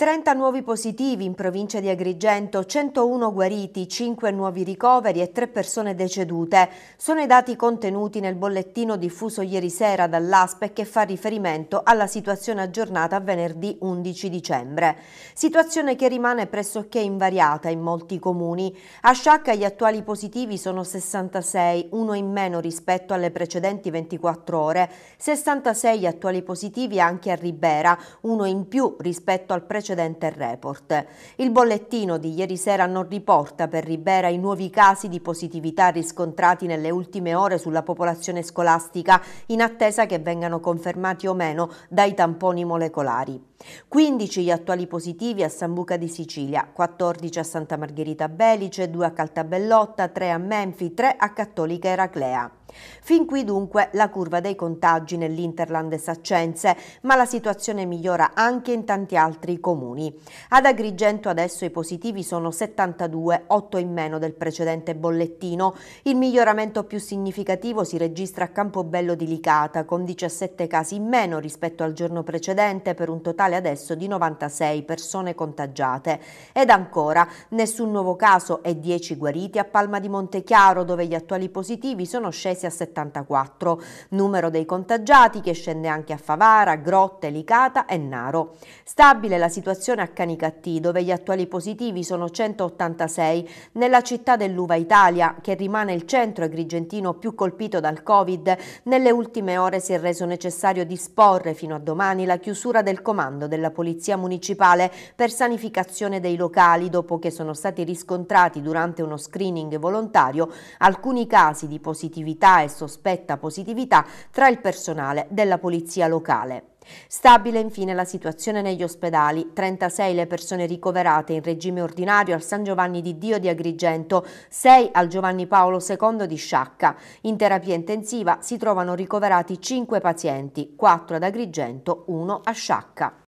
30 nuovi positivi in provincia di Agrigento, 101 guariti, 5 nuovi ricoveri e 3 persone decedute. Sono i dati contenuti nel bollettino diffuso ieri sera dall'ASPE che fa riferimento alla situazione aggiornata venerdì 11 dicembre. Situazione che rimane pressoché invariata in molti comuni. A Sciacca gli attuali positivi sono 66, uno in meno rispetto alle precedenti 24 ore. 66 attuali positivi anche a Ribera, uno in più rispetto al precedente precedente report. Il bollettino di ieri sera non riporta per Ribera i nuovi casi di positività riscontrati nelle ultime ore sulla popolazione scolastica in attesa che vengano confermati o meno dai tamponi molecolari. 15 gli attuali positivi a Sambuca di Sicilia, 14 a Santa Margherita Belice, 2 a Caltabellotta, 3 a Menfi, 3 a Cattolica Eraclea. Fin qui dunque la curva dei contagi nell'Interland saccense, ma la situazione migliora anche in tanti altri comuni. Ad Agrigento adesso i positivi sono 72, 8 in meno del precedente bollettino. Il miglioramento più significativo si registra a Campobello di Licata, con 17 casi in meno rispetto al giorno precedente per un totale totale adesso di 96 persone contagiate. Ed ancora, nessun nuovo caso e 10 guariti a Palma di Montechiaro, dove gli attuali positivi sono scesi a 74. Numero dei contagiati che scende anche a Favara, Grotte, Licata e Naro. Stabile la situazione a Canicattì, dove gli attuali positivi sono 186. Nella città dell'Uva Italia, che rimane il centro agrigentino più colpito dal Covid, nelle ultime ore si è reso necessario disporre fino a domani la chiusura del comando comando della Polizia Municipale per sanificazione dei locali dopo che sono stati riscontrati durante uno screening volontario alcuni casi di positività e sospetta positività tra il personale della Polizia Locale. Stabile infine la situazione negli ospedali, 36 le persone ricoverate in regime ordinario al San Giovanni di Dio di Agrigento, 6 al Giovanni Paolo II di Sciacca. In terapia intensiva si trovano ricoverati 5 pazienti, 4 ad Agrigento, 1 a Sciacca.